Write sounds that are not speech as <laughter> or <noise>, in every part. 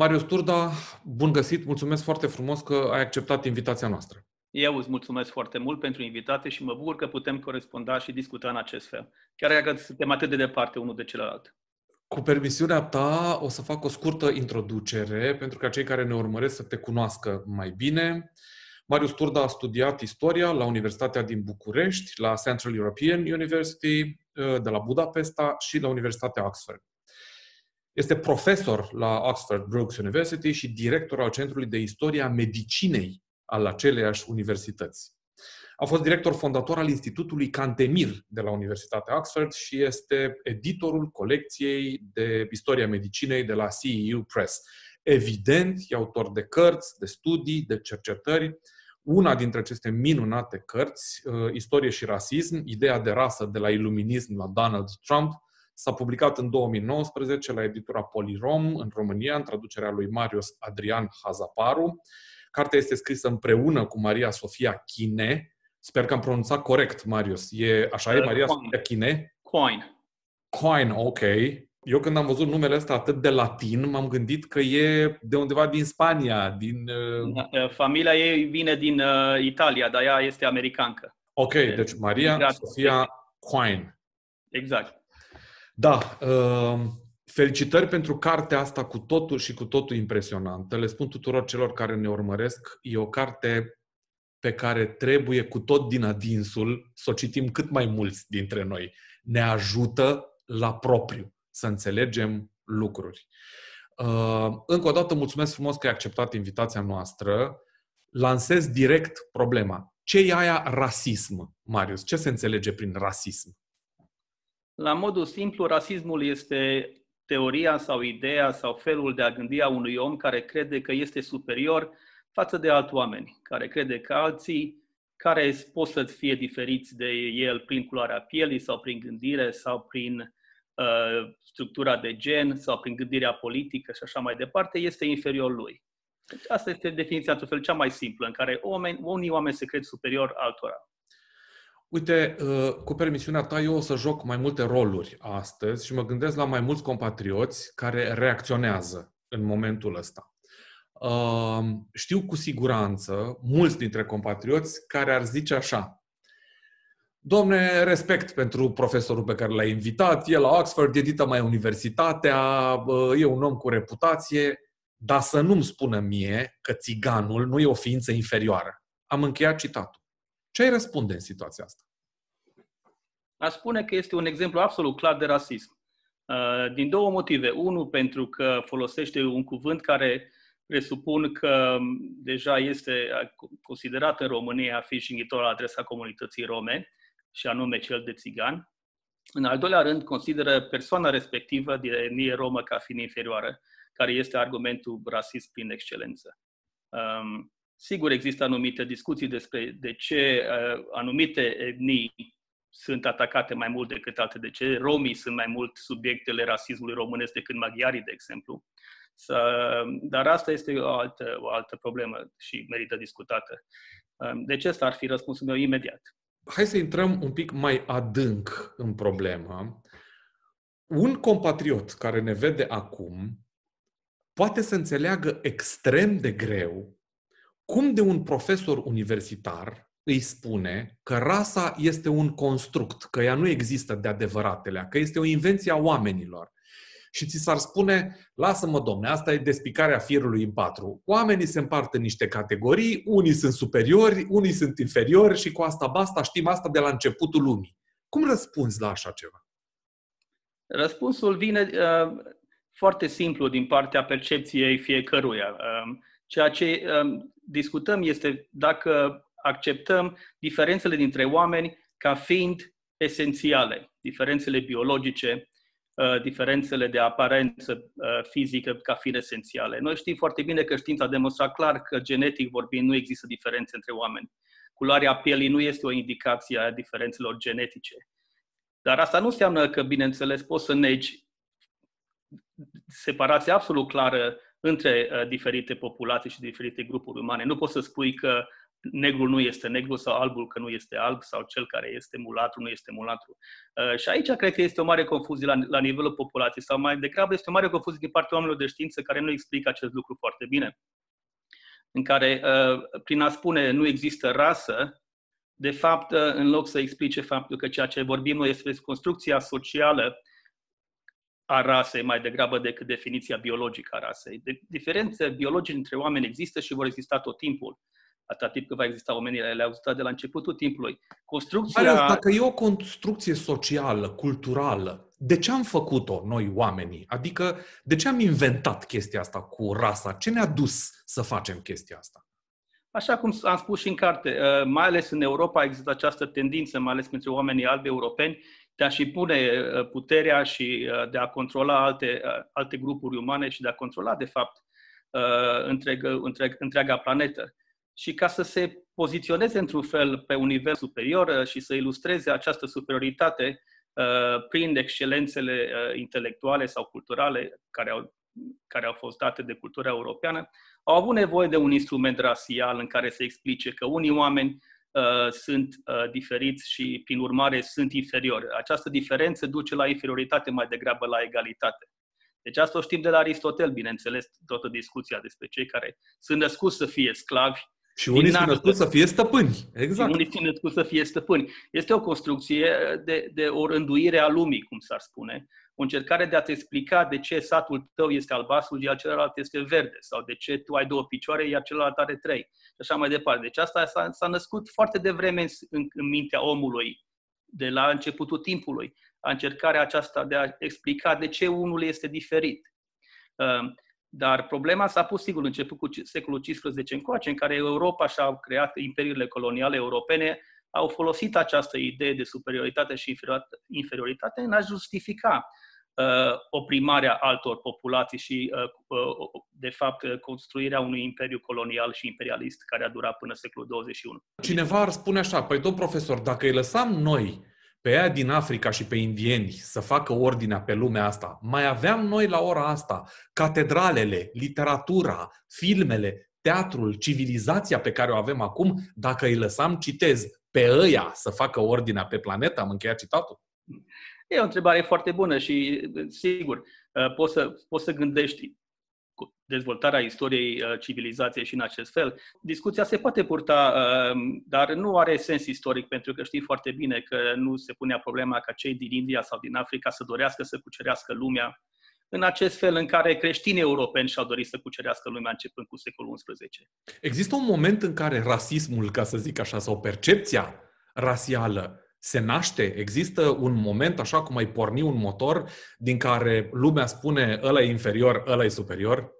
Marius Turda, bun găsit, mulțumesc foarte frumos că ai acceptat invitația noastră. Eu îți mulțumesc foarte mult pentru invitație și mă bucur că putem coresponda și discuta în acest fel, chiar dacă suntem atât de departe unul de celălalt. Cu permisiunea ta, o să fac o scurtă introducere pentru ca cei care ne urmăresc să te cunoască mai bine. Marius Turda a studiat istoria la Universitatea din București, la Central European University, de la Budapesta și la Universitatea Oxford. Este profesor la Oxford Brookes University și director al Centrului de Istoria Medicinei al aceleiași universități. A fost director fondator al Institutului Cantemir de la Universitatea Oxford și este editorul colecției de istoria medicinei de la CEU Press. Evident, e autor de cărți, de studii, de cercetări. Una dintre aceste minunate cărți, uh, Istorie și rasism, ideea de rasă de la iluminism la Donald Trump, S-a publicat în 2019 la editura Polirom în România, în traducerea lui Marius Adrian Hazaparu. Cartea este scrisă împreună cu Maria Sofia Chine. Sper că am pronunțat corect, Marius. E, așa e, uh, Maria Coin. Sofia Chine? Coin. Coin, ok. Eu când am văzut numele ăsta atât de latin, m-am gândit că e de undeva din Spania, din... Uh, da, uh, familia ei vine din uh, Italia, dar ea este americancă. Ok, deci, deci Maria Sofia Coin. Exact. Da, uh, felicitări pentru cartea asta cu totul și cu totul impresionantă. Le spun tuturor celor care ne urmăresc, e o carte pe care trebuie cu tot din adinsul să o citim cât mai mulți dintre noi. Ne ajută la propriu să înțelegem lucruri. Uh, încă o dată mulțumesc frumos că ai acceptat invitația noastră. Lansez direct problema. Ce e aia rasism, Marius? Ce se înțelege prin rasism? La modul simplu, rasismul este teoria sau ideea sau felul de a gândi a unui om care crede că este superior față de alți oameni, care crede că alții care pot să fie diferiți de el prin culoarea pielii sau prin gândire sau prin uh, structura de gen sau prin gândirea politică și așa mai departe, este inferior lui. Deci asta este definiția, într-un fel, cea mai simplă, în care oameni, unii oameni se cred superior altora. Uite, uh, cu permisiunea ta, eu o să joc mai multe roluri astăzi și mă gândesc la mai mulți compatrioți care reacționează în momentul ăsta. Uh, știu cu siguranță mulți dintre compatrioți care ar zice așa. Domne, respect pentru profesorul pe care l-a invitat, e la Oxford, edită mai universitatea, uh, e un om cu reputație, dar să nu-mi spună mie că țiganul nu e o ființă inferioară. Am încheiat citatul. Ce ai răspunde în situația asta? Aș spune că este un exemplu absolut clar de rasism. Uh, din două motive. Unul, pentru că folosește un cuvânt care presupun că um, deja este considerat în România a fi jignitor la adresa comunității rome, și anume cel de țigan. În al doilea rând, consideră persoana respectivă de etnie romă ca fiind inferioară, care este argumentul rasist prin excelență. Um, Sigur, există anumite discuții despre de ce uh, anumite etnii sunt atacate mai mult decât alte, de ce romii sunt mai mult subiectele rasismului românesc decât maghiarii, de exemplu. Să, dar asta este o altă, o altă problemă și merită discutată. Um, deci ăsta ar fi răspunsul meu imediat. Hai să intrăm un pic mai adânc în problemă. Un compatriot care ne vede acum poate să înțeleagă extrem de greu cum de un profesor universitar îi spune că rasa este un construct, că ea nu există de adevăratele, că este o invenție a oamenilor. Și ți s-ar spune, lasă-mă domne, asta e despicarea firului în patru. Oamenii se împart în niște categorii, unii sunt superiori, unii sunt inferiori și cu asta basta, știm asta de la începutul lumii. Cum răspunzi la așa ceva? Răspunsul vine uh, foarte simplu din partea percepției fiecăruia. Uh, ceea ce uh, discutăm este dacă acceptăm diferențele dintre oameni ca fiind esențiale, diferențele biologice, uh, diferențele de aparență uh, fizică ca fiind esențiale. Noi știm foarte bine că știința a demonstrat clar că genetic vorbind nu există diferențe între oameni. Culoarea pielii nu este o indicație a diferențelor genetice. Dar asta nu înseamnă că, bineînțeles, poți să negi separația absolut clară între uh, diferite populații și diferite grupuri umane. Nu poți să spui că negrul nu este negru sau albul că nu este alb sau cel care este mulatru nu este mulatru. Uh, și aici cred că este o mare confuzie la, la nivelul populației sau mai degrabă este o mare confuzie din partea oamenilor de știință care nu explică acest lucru foarte bine. În care, uh, prin a spune nu există rasă, de fapt, în loc să explice faptul că ceea ce vorbim noi este construcția socială a rasei mai degrabă decât definiția biologică a rasei. De- diferențe biologice între oameni există și vor exista tot timpul. atât timp cât va exista omenirea, le-au existat de la începutul timpului. Construcția... Marius, dacă e o construcție socială, culturală, de ce am făcut-o noi oamenii? Adică, de ce am inventat chestia asta cu rasa? Ce ne-a dus să facem chestia asta? Așa cum am spus și în carte, uh, mai ales în Europa există această tendință, mai ales pentru oamenii albi europeni, de a-și impune uh, puterea și uh, de a controla alte, uh, alte grupuri umane și de a controla, de fapt, întreg, întreg, întreaga planetă. Și ca să se poziționeze într-un fel pe un nivel superior și să ilustreze această superioritate prin excelențele intelectuale sau culturale care au, care au fost date de cultura europeană, au avut nevoie de un instrument rasial în care să explice că unii oameni Uh, sunt uh, diferiți și, prin urmare, sunt inferiori. Această diferență duce la inferioritate mai degrabă la egalitate. Deci asta o știm de la Aristotel, bineînțeles, toată discuția despre cei care sunt născuți să fie sclavi. Și unii sunt născuți să fie stăpâni. Exact. Și unii sunt născuți să fie stăpâni. Este o construcție de, de o rânduire a lumii, cum s-ar spune, o încercare de a-ți explica de ce satul tău este albastru, iar celălalt este verde, sau de ce tu ai două picioare, iar celălalt are trei, și așa mai departe. Deci asta s-a, s-a născut foarte devreme în, în, în mintea omului, de la începutul timpului, a încercarea aceasta de a explica de ce unul este diferit. Ehm, dar problema s-a pus, sigur, început cu secolul XV încoace, în care Europa și-a creat imperiile coloniale europene, au folosit această idee de superioritate și inferioritate în a justifica Uh, oprimarea altor populații și, uh, uh, de fapt, construirea unui imperiu colonial și imperialist care a durat până secolul 21. Cineva ar spune așa, păi domn profesor, dacă îi lăsam noi pe aia din Africa și pe indieni să facă ordinea pe lumea asta, mai aveam noi la ora asta catedralele, literatura, filmele, teatrul, civilizația pe care o avem acum, dacă îi lăsam, citez, pe ăia să facă ordinea pe planetă, am încheiat citatul. E o întrebare foarte bună și, sigur, uh, poți să, poți să gândești dezvoltarea istoriei uh, civilizației și în acest fel. Discuția se poate purta, uh, dar nu are sens istoric, pentru că știi foarte bine că nu se punea problema ca cei din India sau din Africa să dorească să cucerească lumea în acest fel în care creștinii europeni și-au dorit să cucerească lumea începând cu secolul XI. Există un moment în care rasismul, ca să zic așa, sau percepția rasială se naște, există un moment, așa cum ai porni un motor, din care lumea spune ăla e inferior, ăla e superior?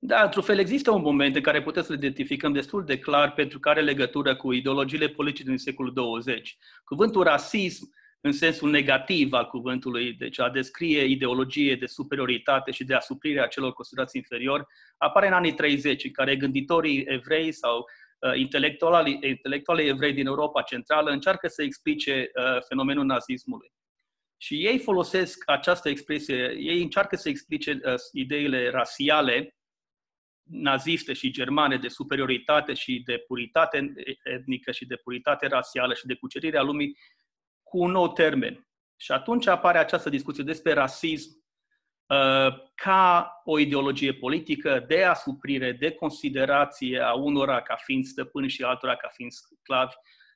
Da, într-un fel există un moment în care putem să identificăm destul de clar pentru care legătură cu ideologiile politice din secolul 20. Cuvântul rasism, în sensul negativ al cuvântului, deci a descrie ideologie de superioritate și de asuprire a celor considerați inferior, apare în anii 30, în care gânditorii evrei sau Uh, intelectualii, eh, intelectualii evrei din Europa Centrală încearcă să explice uh, fenomenul nazismului. Și ei folosesc această expresie, ei încearcă să explice uh, ideile rasiale naziste și germane de superioritate și de puritate etnică și de puritate rasială și de cucerirea lumii cu un nou termen. Și atunci apare această discuție despre rasism Uh, ca o ideologie politică de asuprire, de considerație a unora ca fiind stăpâni și altora ca fiind sclavi,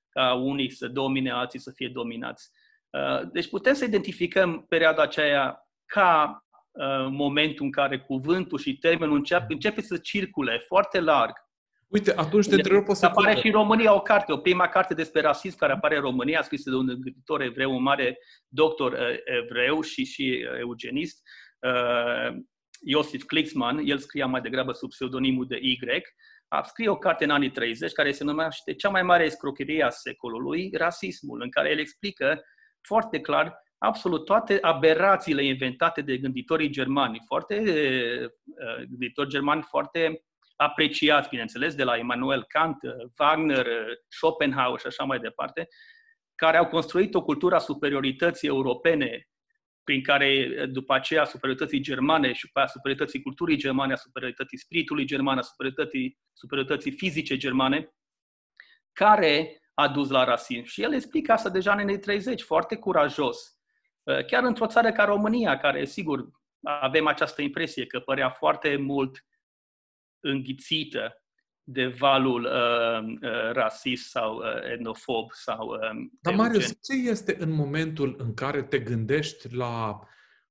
ca unii să domine, alții să fie dominați. Uh, deci putem să identificăm perioada aceea ca uh, momentul în care cuvântul și termenul începe, începe să circule foarte larg. Uite, atunci te întreb o Să Apare și în România o carte, o prima carte despre rasism care apare în România, scrisă de un gânditor evreu, un mare doctor evreu și și eugenist, Uh, Iosif Klixman, el scria mai degrabă sub pseudonimul de Y, a scris o carte în anii 30 care se numește Cea mai mare escrocherie a secolului, rasismul, în care el explică foarte clar absolut toate aberațiile inventate de gânditorii germani, foarte, uh, uh, gânditori germani foarte apreciați, bineînțeles, de la Immanuel Kant, Wagner, Schopenhauer și așa mai departe, care au construit o cultură a superiorității europene prin care eh, după aceea superiorității germane și după aceea superiorității culturii germane, a superiorității spiritului german, a superiorității, superiorității fizice germane, care a dus la rasism. Și el explică asta deja în anii 30, foarte curajos. Eh, chiar într-o țară ca România, care, sigur, avem această impresie că părea foarte mult înghițită de valul uh, uh, rasist sau uh, etnofob sau... Uh, Dar, Marius, ce este în momentul în care te gândești la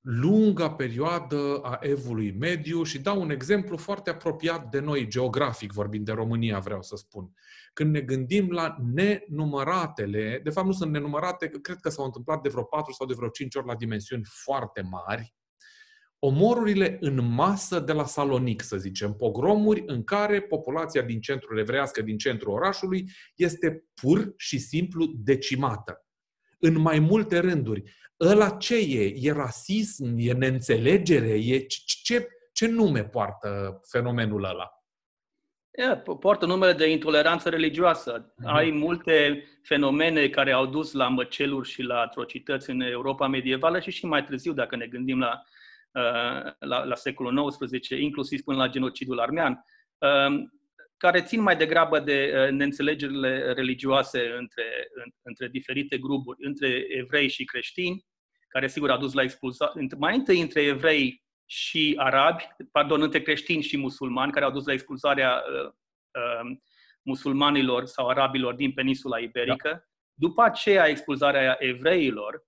lunga perioadă a evului mediu și dau un exemplu foarte apropiat de noi, geografic vorbind de România, vreau să spun. Când ne gândim la nenumăratele, de fapt nu sunt nenumărate, cred că s-au întâmplat de vreo 4 sau de vreo 5 ori la dimensiuni foarte mari, omorurile în masă de la Salonic, să zicem, pogromuri în care populația din centrul evrească, din centrul orașului, este pur și simplu decimată. În mai multe rânduri. Ăla ce e? E rasism? E neînțelegere? E ce, ce nume poartă fenomenul ăla? Yeah, poartă numele de intoleranță religioasă. Mm-hmm. Ai multe fenomene care au dus la măceluri și la atrocități în Europa medievală și și mai târziu, dacă ne gândim la Uh, la, la secolul XIX, inclusiv până la genocidul armean, um, care țin mai degrabă de uh, neînțelegerile religioase între, între diferite grupuri, între evrei și creștini, care sigur a dus la expulzare, mai întâi între evrei și arabi, pardon, între creștini și musulmani, care au dus la expulzarea uh, um, musulmanilor sau arabilor din peninsula iberică, da. după aceea expulzarea evreilor,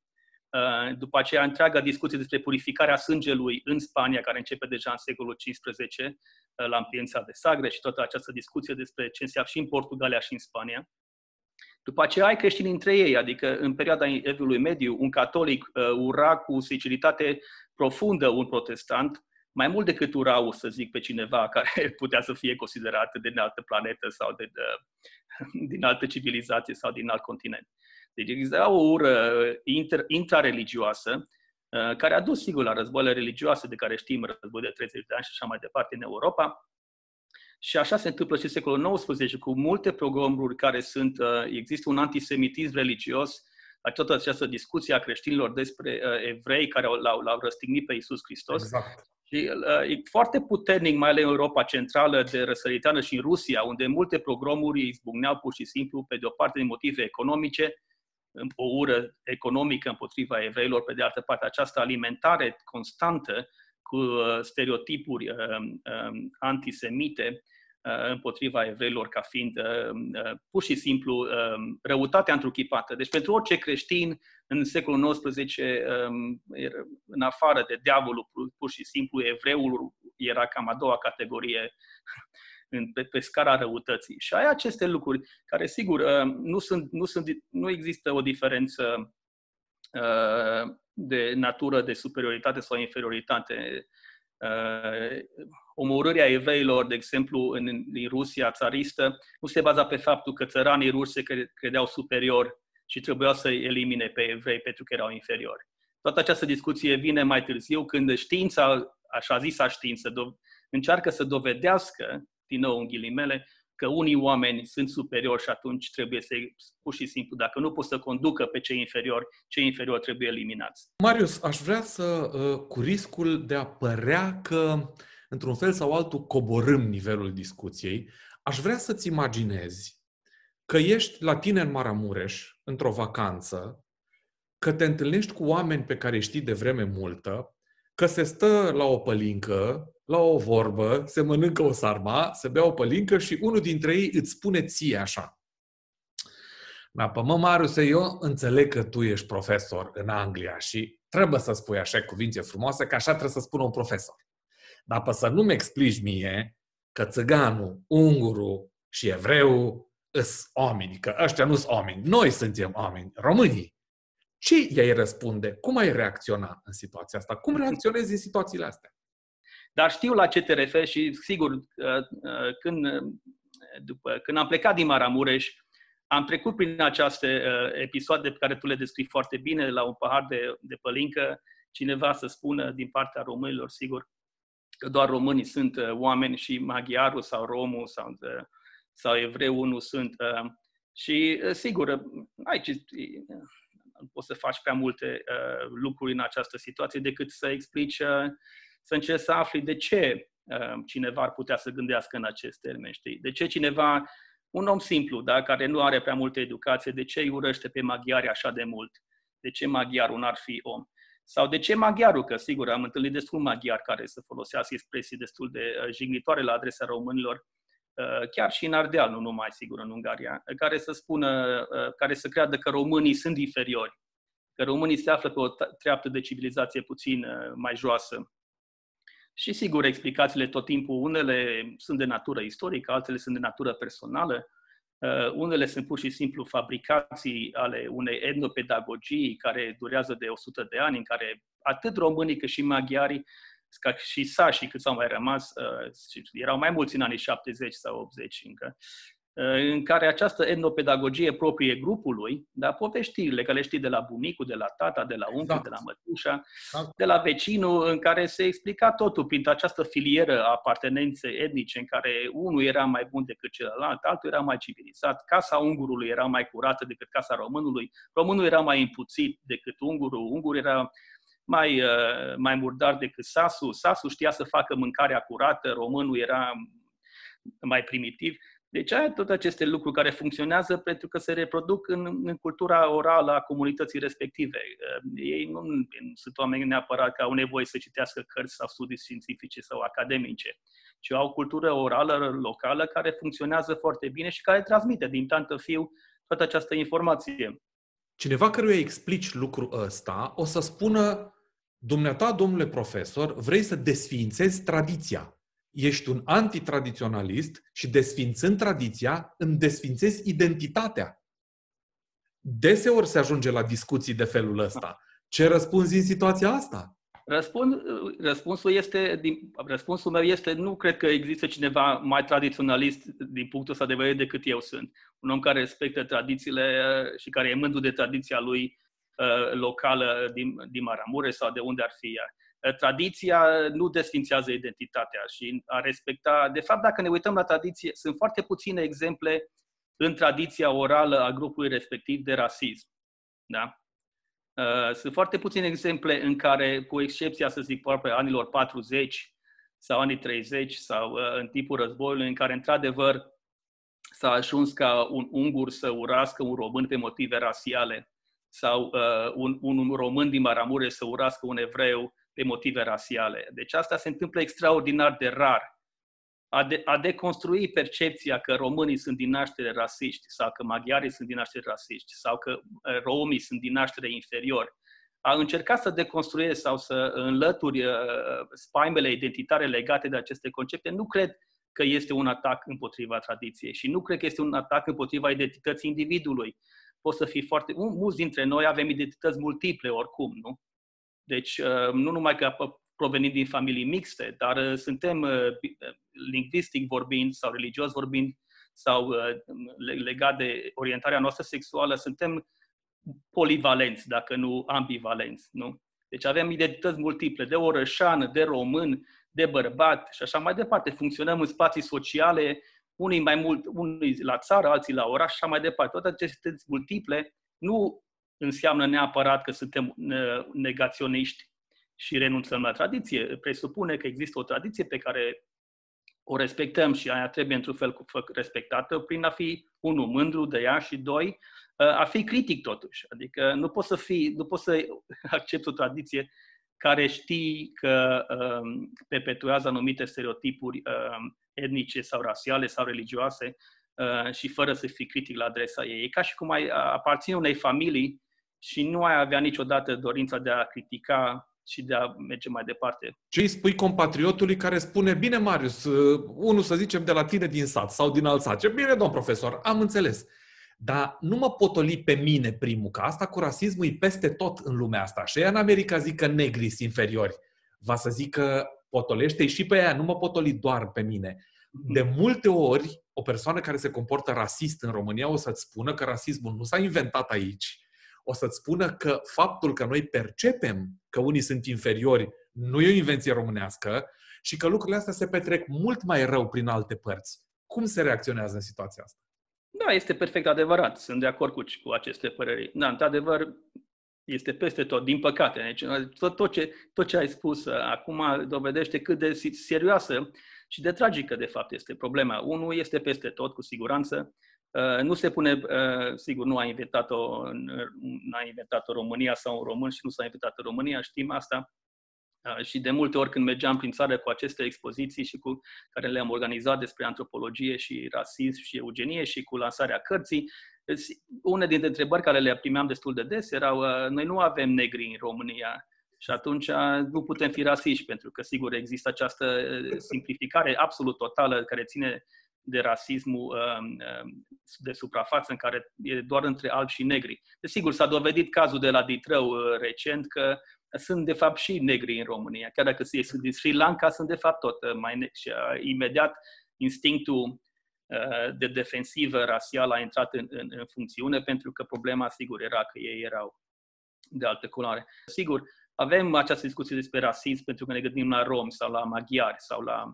Uh, după aceea întreaga discuție despre purificarea sângelui în Spania, care începe deja în secolul XV, uh, la împiența de Sagre și toată această discuție despre ce înseamnă și în Portugalia și în Spania. După aceea ai creștini între ei, adică în perioada Evului Mediu, un catolic uh, ura cu sinceritate profundă un protestant, mai mult decât urau, să zic, pe cineva <laughs> care putea să fie considerat din altă planetă sau de, de, <laughs> din altă civilizație sau din alt continent. Uh, deci exista o ură uh, inter, intrareligioasă uh, care a dus, sigur, la războaiele religioase de care știm, război de 30 de ani și așa mai departe în Europa. Și așa se întâmplă și în secolul XIX, cu multe programuri care sunt, uh, există un antisemitism religios, toată această discuție a creștinilor despre evrei care l-au, l-au răstignit pe Isus Hristos. Exact. Și e foarte puternic, mai ales în Europa Centrală de răsăritană și în Rusia, unde multe programuri izbucneau pur și simplu, pe de o parte, din motive economice, o ură economică împotriva evreilor, pe de altă parte această alimentare constantă cu uh, stereotipuri uh, um, um, antisemite uh, împotriva evreilor ca fiind pur și simplu um, răutatea întruchipată. Deci pentru orice creștin în secolul XIX, în afară de diavolul, pur și simplu evreul era cam a doua categorie pe, pe scara răutății. Și ai aceste lucruri care, sigur, ă, nu, sunt, nu, sunt, nu există o diferență ă, de natură de superioritate sau inferioritate. Ă, omorârea eveilor, de exemplu, în, în Rusia țaristă, nu se baza pe faptul că țăranii ruși se credeau superiori și trebuia să-i elimine pe evrei pentru că erau inferiori. Toată această discuție vine mai târziu când știința, așa zisa știință, do- încearcă să dovedească din nou în ghilimele, că unii oameni sunt superiori și atunci trebuie să, pur și simplu, dacă nu pot să conducă pe cei inferiori, cei inferiori trebuie eliminați. Marius, aș vrea să, uh, cu riscul de a părea că, într-un fel sau altul, coborâm nivelul discuției, aș vrea să-ți imaginezi că ești la tine în Maramureș, într-o vacanță, că te întâlnești cu oameni pe care știi de vreme multă, că se stă la o pălincă, la o vorbă, se mănâncă o sarma, se bea o pălincă și unul dintre ei îți spune ție așa. Da, pe mă, Marius, eu înțeleg că tu ești profesor în Anglia și trebuie să spui așa cuvinte frumoase, că așa trebuie să spună un profesor. Dar pe să nu-mi explici mie că țăganul, ungurul și evreu sunt oameni, că ăștia nu sunt oameni. Noi suntem oameni, românii. Ce i-ai răspunde? Cum ai reacționa în situația asta? Cum reacționezi în situațiile astea? Dar știu la ce te referi și, sigur, uh, uh, când, uh, după, când am plecat din Maramureș, am trecut prin aceste episoade pe care tu le descrii foarte bine, la un pahar de, de pălincă, cineva să spună din partea românilor, sigur, că doar românii sunt oameni și maghiarul sau romul sau, sau evreul nu sunt. Și, sigur, aici poți să faci prea multe uh, lucruri în această situație decât să explici, uh, să încerci să afli de ce uh, cineva ar putea să gândească în acest termen, știi? De ce cineva, un om simplu, da, care nu are prea multă educație, de ce îi urăște pe maghiari așa de mult? De ce maghiarul n-ar fi om? Sau de ce maghiarul? Că, sigur, am întâlnit destul maghiar care să folosească expresii destul de uh, jignitoare la adresa românilor, uh, chiar și în Ardeal, nu numai, sigur, în Ungaria, care să spună, uh, care să creadă că românii sunt inferiori că românii se află pe o treaptă de civilizație puțin uh, mai joasă. Și sigur, explicațiile tot timpul, unele sunt de natură istorică, altele sunt de natură personală, uh, unele sunt pur și simplu fabricații ale unei etnopedagogii care durează de 100 de ani, în care atât românii cât și maghiarii, ca și sașii cât s-au mai rămas, uh, erau mai mulți în anii 70 sau 80 încă, Eh, în care această etnopedagogie proprie grupului, da, povestirile, că le știi de la bunicul, de la tata, de la unchiul, exact. de la exact. mătușa, exact. de la vecinul, în care se explica totul prin această filieră a apartenenței etnice, în care unul era mai bun decât celălalt, altul era mai civilizat, casa ungurului era mai curată decât casa românului, românul era mai impuțit decât ungurul, ungurul era mai, eh, mai murdar decât sasul, sasul știa să facă mâncarea curată, românul era mai primitiv. Deci ai tot aceste lucruri care funcționează pentru că se reproduc în, în cultura orală a comunității respective. Eh, ei nu sunt oameni neapărat că au nevoie să citească cărți sau studii științifice sau academice, ci au o cultură orală locală care funcționează foarte bine și care transmite din tantă fiu toată această informație. Cineva căruia explici lucrul ăsta o să spună, dumneata, domnule profesor, vrei să desființezi tradiția ești un antitradiționalist și desfințând tradiția, îmi desfințezi identitatea. Deseori se ajunge la discuții de felul ăsta. Ce răspunzi în situația asta? Răspund, răspunsul, este, din, răspunsul meu este nu cred că există cineva mai tradiționalist din punctul ăsta de vedere decât eu sunt. Un om care respectă tradițiile și care e mândru de tradiția lui uh, locală din, din Maramureș sau de unde ar fi ea. Eh, tradiția nu desfințează identitatea și a respecta. De fapt, dacă ne uităm la tradiție, sunt foarte puține exemple în tradiția orală a grupului respectiv de rasism. Da? Eh, sunt foarte puține exemple în care, cu excepția, să zic, pe anilor 40 sau anii 30 sau eh, în timpul războiului, în care, într-adevăr, s-a ajuns ca un ungur să urască un român pe motive rasiale sau uh, un, un român din Maramure să urască un evreu pe motive rasiale. Deci asta se întâmplă extraordinar de rar. A, de, a deconstrui percepția că românii sunt din naștere rasiști sau că maghiarii sunt din naștere rasiști sau că eh, romii sunt din naștere inferiori. A încercat să deconstruiesc sau să înlături eh, spaimele identitare legate de aceste concepte nu cred că este un atac împotriva tradiției și nu cred că este un atac împotriva identității individului. Poți să fii foarte... Mulți dintre noi avem identități multiple oricum, nu? Deci, uh, nu numai că provenim din familii mixte, dar uh, suntem uh, lingvistic vorbind sau religios vorbind sau legat de orientarea noastră sexuală, suntem polivalenți, dacă nu ambivalenți, nu? Deci avem identități multiple, de orășan, de român, de bărbat și așa mai departe. Funcționăm în spații sociale, unii mai mult, unii la țară, alții la oraș și așa mai departe. Toate aceste multiple nu înseamnă neapărat că suntem negaționiști și renunțăm la tradiție. Presupune că există o tradiție pe care o respectăm și aia trebuie într-un fel respectată prin a fi, unu, mândru de ea și, doi, ă, a fi critic totuși. Adică nu poți să, fi nu poți să <laughs> accepti o tradiție care știi că um, perpetuează anumite stereotipuri um, etnice sau rasiale sau religioase uh, și fără să fii critic la adresa ei. E ca și cum ai aparține unei familii și nu ai avea niciodată dorința de a critica și de a merge mai departe. Ce îi spui compatriotului care spune, bine Marius, ă, unul să zicem de la tine din sat sau din alt sat, ce bine domn profesor, am înțeles. Dar nu mă potoli pe mine primul, că asta cu rasismul e peste tot în lumea asta. Și ea în America zic că negri sunt inferiori. Va să zic că potolește și pe ea, nu mă potoli doar pe mine. Mhm. De multe ori, o persoană care se comportă rasist în România o să-ți spună că rasismul nu s-a inventat aici, o să-ți spună că faptul că noi percepem că unii sunt inferiori nu e o invenție românească și că lucrurile astea se petrec mult mai rău prin alte părți. Cum se reacționează în situația asta? Da, este perfect adevărat. Sunt de acord cu, cu aceste păreri. Da, într-adevăr, este peste tot, din păcate. Deci, tot, tot, ce, tot ce ai spus uh, acum dovedește cât de serioasă și de tragică, de fapt, este problema. Unul este peste tot, cu siguranță, Uh, nu se pune, uh, sigur, nu a inventat-o, nu uh, a inventat-o România sau un român și nu s-a inventat în România, știm asta. Și de multe ori când mergeam prin țară cu aceste expoziții și cu care le-am organizat despre antropologie și rasism și eugenie și cu lansarea cărții, una dintre întrebări care le primeam destul de des erau, noi nu avem negri în România, și atunci nu putem fi rasiști, pentru că, sigur, există această simplificare absolut totală care ține de rasismul um, um, de suprafață, în care e doar între albi și negri. Desigur, s-a dovedit cazul de la Ditrău uh, recent că sunt de fapt și negri în România, chiar dacă se sunt din Sri Lanka, sunt de fapt tot uh, mai negri. Și uh, imediat instinctul de defensivă rasială a intrat în, în, în funcțiune pentru că problema, sigur, era că ei erau de altă culoare. Sigur, avem această discuție despre rasism pentru că ne gândim la romi sau la maghiari sau la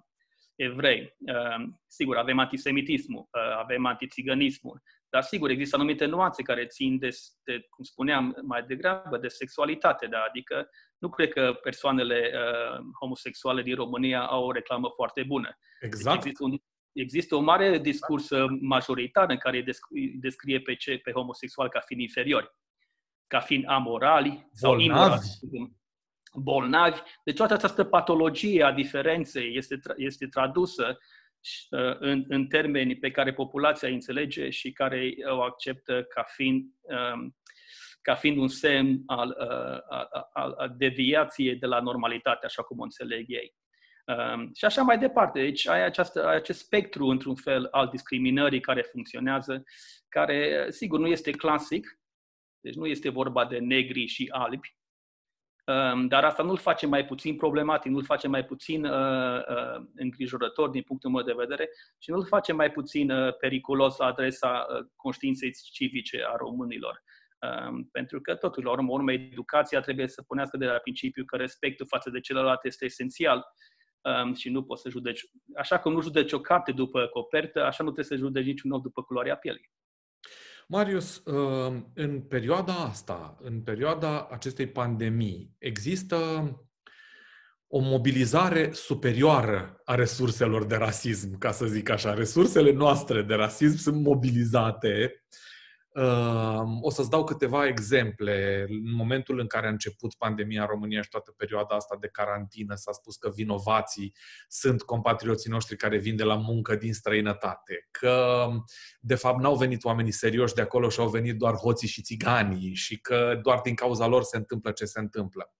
evrei. Ehm, sigur, avem antisemitismul, eh, avem antiziganismul, dar sigur, există anumite nuanțe care țin de, de cum spuneam mai degrabă, de sexualitate, da? adică nu cred că persoanele uh, homosexuale din România au o reclamă foarte bună. Exact. Deci există, un, există o mare discursă eh, majoritară în care descrie pe ce pe homosexual ca fiind inferiori, ca fiind amorali sau imorali bolnavi. Deci toată această patologie a diferenței este, este tradusă uh, în, în termeni pe care populația îi înțelege și care o acceptă ca fiind, um, ca fiind un semn uh, al, al, al deviației de la normalitate, așa cum o înțeleg ei. Um, și așa mai departe. Deci ai, această, ai acest spectru, într-un fel, al discriminării care funcționează, care, sigur, nu este clasic, deci nu este vorba de negri și albi, Ehm, dar asta nu-l face mai puțin problematic, nu-l face mai puțin ehm, ehm, îngrijorător din punctul meu de vedere și nu-l face mai puțin periculos la adresa conștiinței civice a românilor. Pentru că, totul la urmă, urmă, educația trebuie să punească de la principiu că respectul față de celălalt este esențial și nu poți să judeci. Așa cum nu judeci o carte după copertă, așa nu trebuie să judeci niciun om după culoarea pielii. Marius, uh, în perioada asta, în perioada acestei pandemii, există o mobilizare superioară a resurselor de rasism, ca să zic așa. Resursele noastre de rasism sunt mobilizate uh, Ehm, o să-ți dau câteva exemple. În momentul în care a început pandemia în România și toată perioada asta de carantină, s-a spus că vinovații sunt compatrioții noștri care vin de la muncă din străinătate, că de fapt n-au venit oamenii serioși de acolo și au venit doar hoții și țiganii și că doar din cauza lor se întâmplă ce se întâmplă.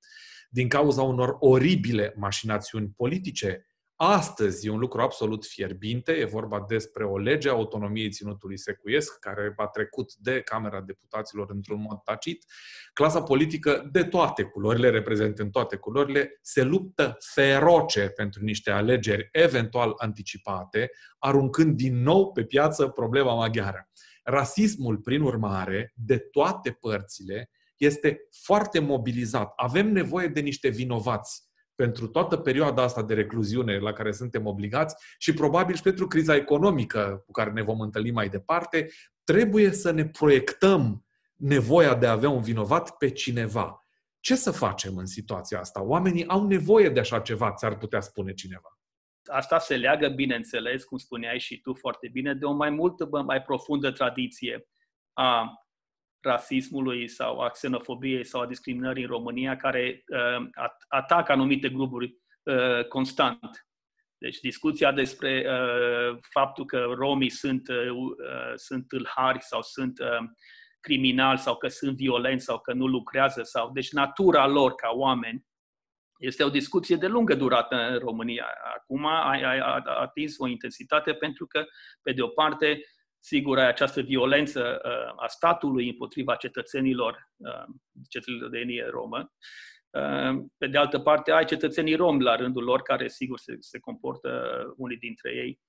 Din cauza unor oribile mașinațiuni politice, Astăzi e un lucru absolut fierbinte, e vorba despre o lege a autonomiei ținutului secuiesc, care a trecut de Camera Deputaților într-un mod tacit. Clasa politică de toate culorile, reprezentând toate culorile, se luptă feroce pentru niște alegeri eventual anticipate, aruncând din nou pe piață problema maghiară. Rasismul, prin urmare, de toate părțile, este foarte mobilizat. Avem nevoie de niște vinovați pentru toată perioada asta de recluziune la care suntem obligați și probabil și pentru criza economică cu care ne vom întâlni mai departe, trebuie să ne proiectăm nevoia de a avea un vinovat pe cineva. Ce să facem în situația asta? Oamenii au nevoie de așa ceva, ți-ar putea spune cineva asta se leagă, bineînțeles, cum spuneai și tu foarte bine, de o mai multă, mai profundă tradiție a rasismului sau a xenofobiei sau a discriminării în România, care uh, atacă anumite grupuri uh, constant. Deci discuția despre uh, faptul că romii sunt, sunt tâlhari sau sunt criminali sau că sunt violenți sau că nu lucrează sau deci natura lor ca oameni este o discuție de lungă durată în România. Acum a, a, a atins o intensitate pentru că, pe de o parte, sigur, această violență uh, a statului împotriva cetățenilor, uh, enie romă. Uh, pe de altă parte, ai cetățenii romi la rândul lor, care sigur se, se comportă unii dintre ei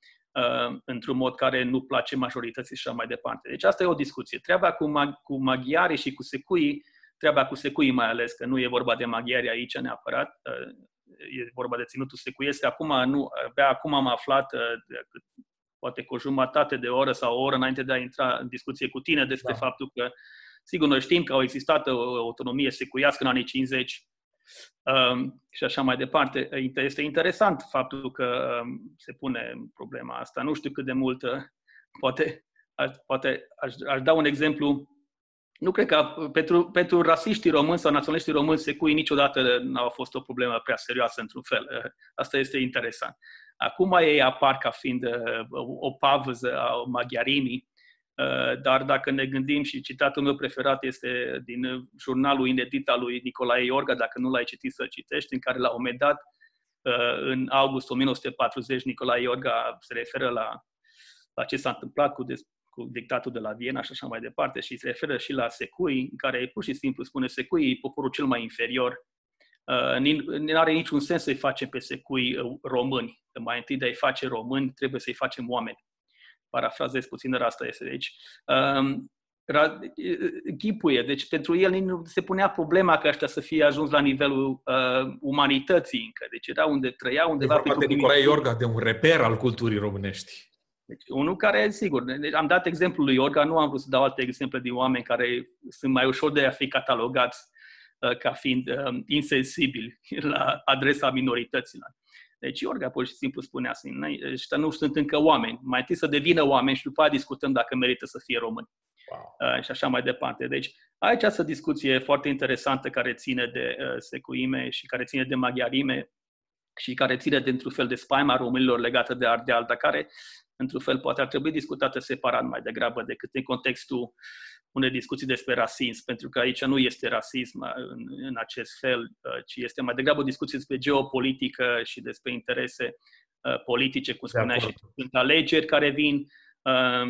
într-un mod care nu place majorității și așa mai departe. Deci asta e o discuție. Treaba cu, mag- cu maghiare și cu secuii, treaba cu secuii mai ales, că nu e vorba de maghiari aici neapărat, e vorba de ținutul secuiesc. Acum, nu, abia acum am aflat cât poate cu o jumătate de oră sau o oră înainte de a intra în discuție cu tine despre da. faptul că, sigur, noi știm că au existat uh, o autonomie secuiască în anii 50 um, și așa mai departe. Este interesant faptul că um, se pune problema asta. Nu știu cât de mult, uh, poate, aș, poate aș, aș da un exemplu. Nu cred că uh, pentru, pentru rasiștii români sau naționaliștii români secuii niciodată n-a fost o problemă prea serioasă într-un fel. Asta este interesant. Acum ei apar ca fiind uh, o pavăză a maghiarimii, uh, dar dacă ne gândim și citatul meu preferat este din uh, jurnalul inedit al lui Nicolae Iorga, dacă nu l-ai citit să citești, în care la un moment dat, în august 1940, Nicolae Iorga se referă la, la ce s-a întâmplat cu, des, cu dictatul de la Viena și așa mai departe și se referă și la secui, în care pur și simplu spune secui e poporul cel mai inferior Uh, nu are niciun sens să-i facem pe secui uh, români. mai întâi de a-i face români, trebuie să-i facem oameni. Parafrazez puțin, dar asta este aici. Deci, um, uh, ghipuie, deci pentru el nu se punea problema că ăștia să fie ajuns la nivelul uh, umanității încă. Deci era unde trăia, undeva... E de Nicolae Iorga, de un reper al culturii românești. Deci, unul care, sigur, am dat exemplul lui Iorga, nu am vrut să dau alte exemple din oameni care sunt mai ușor de a fi catalogați Uh, ca fiind um, insensibili <laughs> la adresa minorităților. Deci Iorga pur și simplu spune asta, ăștia nu sunt încă oameni, mai întâi să devină oameni și după aia discutăm dacă merită să fie români. Wow. Uh, și așa mai departe. Deci aici această discuție foarte interesantă care ține de uh, secuime și care ține de maghiarime și care ține de într-un fel de spaima românilor legată de Ardeal, dar care într-un fel poate ar trebui discutată separat mai degrabă decât în contextul unei discuții despre rasism, pentru că aici nu este rasism uh, în, în acest fel, uh, ci este mai degrabă o discuție despre geopolitică și despre interese uh, politice, cum spuneai și sunt alegeri care vin,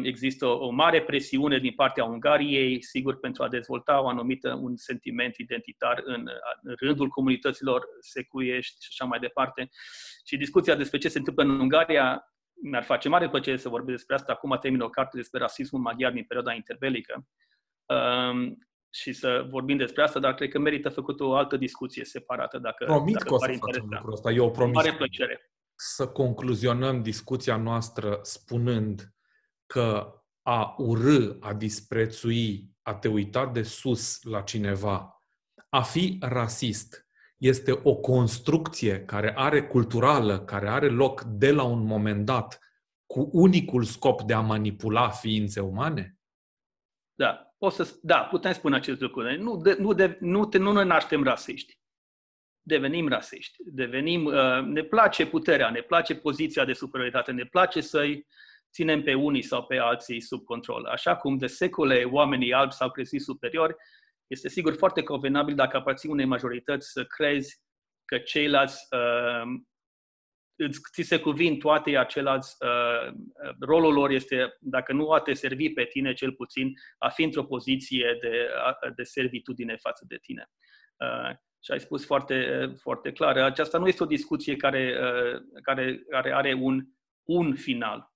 există o, o mare presiune din partea Ungariei, sigur, pentru a dezvolta o anumită, un sentiment identitar în, în rândul comunităților secuiești și așa mai departe. Și discuția despre ce se întâmplă în Ungaria mi-ar face mare plăcere să vorbesc despre asta. Acum termin o carte despre rasismul maghiar din perioada interbelică Ehm, și să vorbim despre asta, dar cred că merită făcut o altă discuție separată. Dacă, Promit dacă că o să facem lucrul ăsta. Eu promit. pare plăcere. să concluzionăm discuția noastră spunând că a urâ, a disprețui, a te uita de sus la cineva, a fi rasist este o construcție care are culturală, care are loc de la un moment dat cu unicul scop de a manipula ființe umane? Da, o să, da, putem spune acest lucru. Deci nu, de, nu, de, nu, te, nu ne naștem rasiști. Devenim rasiști. Devenim, uh, ne place puterea, ne place poziția de superioritate, ne place să-i ținem pe unii sau pe alții sub control. Așa cum de secole oamenii albi s-au crezut superiori, este sigur foarte convenabil dacă aparții unei majorități să crezi că ceilalți uh, îți, ți se cuvin toate acelați, uh, uh, rolul lor este, dacă nu a te servi pe tine, cel puțin, a fi într-o poziție de, de servitudine față de tine. Uh, și ai spus foarte, foarte clar, aceasta nu este o discuție care, uh, care, care are un, un final.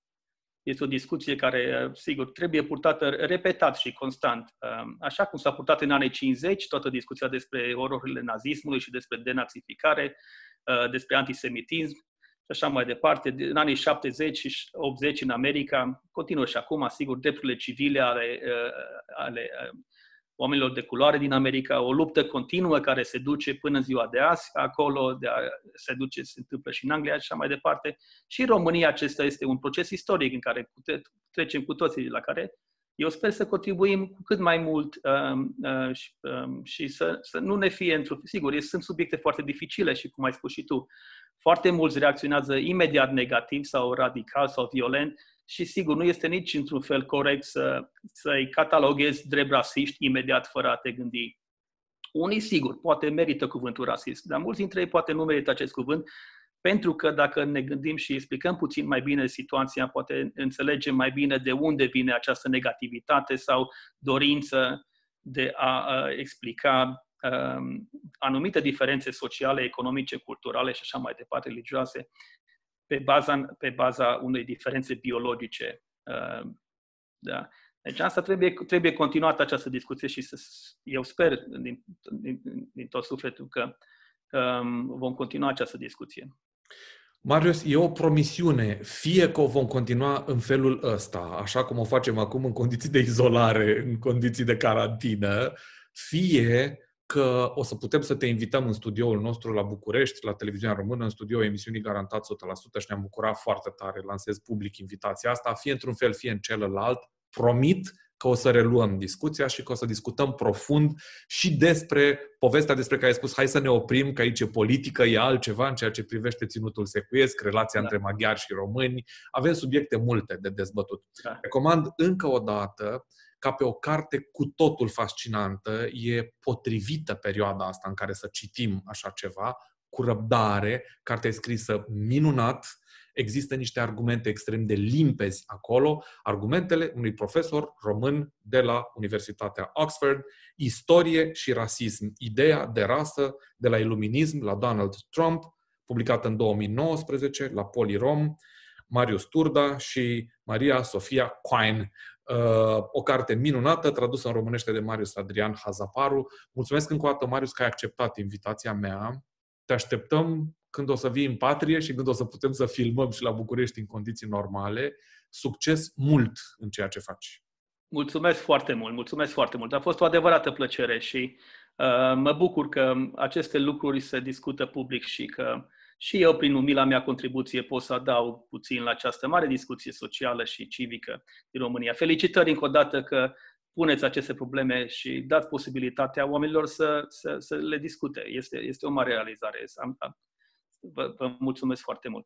Este o discuție care, uh, sigur, trebuie purtată repetat și constant. Uh, așa cum s-a purtat în anii 50, toată discuția despre ororile nazismului și despre denazificare, despre antisemitism, și așa mai departe. În anii 70 și 80 în America, continuă și acum, sigur, drepturile civile ale, eh, ale eh, oamenilor de culoare din America, o luptă continuă care se duce până în ziua de azi, acolo de a, se duce, se întâmplă și în Anglia și așa mai departe. Și în România acesta este un proces istoric în care trecem cu toții, la care eu sper să contribuim cu cât mai mult um, uh, și, um, și să, să nu ne fie într-o... Sigur, sunt subiecte foarte dificile și, cum ai spus și tu, foarte mulți reacționează imediat negativ sau radical sau violent și sigur nu este nici într-un fel corect să, să-i cataloghezi drept rasiști imediat fără a te gândi. Unii, sigur, poate merită cuvântul rasist, dar mulți dintre ei poate nu merită acest cuvânt, pentru că dacă ne gândim și explicăm puțin mai bine situația, poate înțelegem mai bine de unde vine această negativitate sau dorință de a explica Um, anumite diferențe sociale, economice, culturale și așa mai departe, religioase, pe baza, pe baza unei diferențe biologice. Uh, da. Deci asta trebuie, trebuie continuată această discuție și să, eu sper din, din, din tot sufletul că um, vom continua această discuție. Marius, e o promisiune, fie că o vom continua în felul ăsta, așa cum o facem acum în condiții de izolare, în condiții de carantină, fie că o să putem să te invităm în studioul nostru la București, la televiziunea română, în studio emisiunii garantat 100% și ne-am bucurat foarte tare, lansez public invitația asta, fie într-un fel, fie în celălalt. Promit că o să reluăm discuția și că o să discutăm profund și despre povestea despre care ai spus hai să ne oprim, că aici e politică, e altceva în ceea ce privește ținutul secuiesc, relația da. între maghiari și români. Avem subiecte multe de dezbătut. Da. Recomand încă o dată ca pe o carte cu totul fascinantă. E potrivită perioada asta în care să citim așa ceva, cu răbdare. Cartea e scrisă minunat, există niște argumente extrem de limpezi acolo, argumentele unui profesor român de la Universitatea Oxford, istorie și rasism, ideea de rasă de la iluminism la Donald Trump, publicată în 2019 la Polirom, Marius Turda și Maria Sofia Quine. Uh, o carte minunată, tradusă în românește de Marius Adrian Hazaparu. Mulțumesc încă o dată, Marius, că ai acceptat invitația mea. Te așteptăm când o să vii în patrie și când o să putem să filmăm și la București în condiții normale. Succes mult în ceea ce faci! Mulțumesc foarte mult, mulțumesc foarte mult. A fost o adevărată plăcere și uh, mă bucur că aceste lucruri se discută public și că și eu, prin umila mea contribuție, pot să adaug puțin la această mare discuție socială și civică din România. Felicitări încă o dată că puneți aceste probleme și dați posibilitatea oamenilor să, să, să le discute. Este, este o mare realizare. vă, vă mulțumesc foarte mult!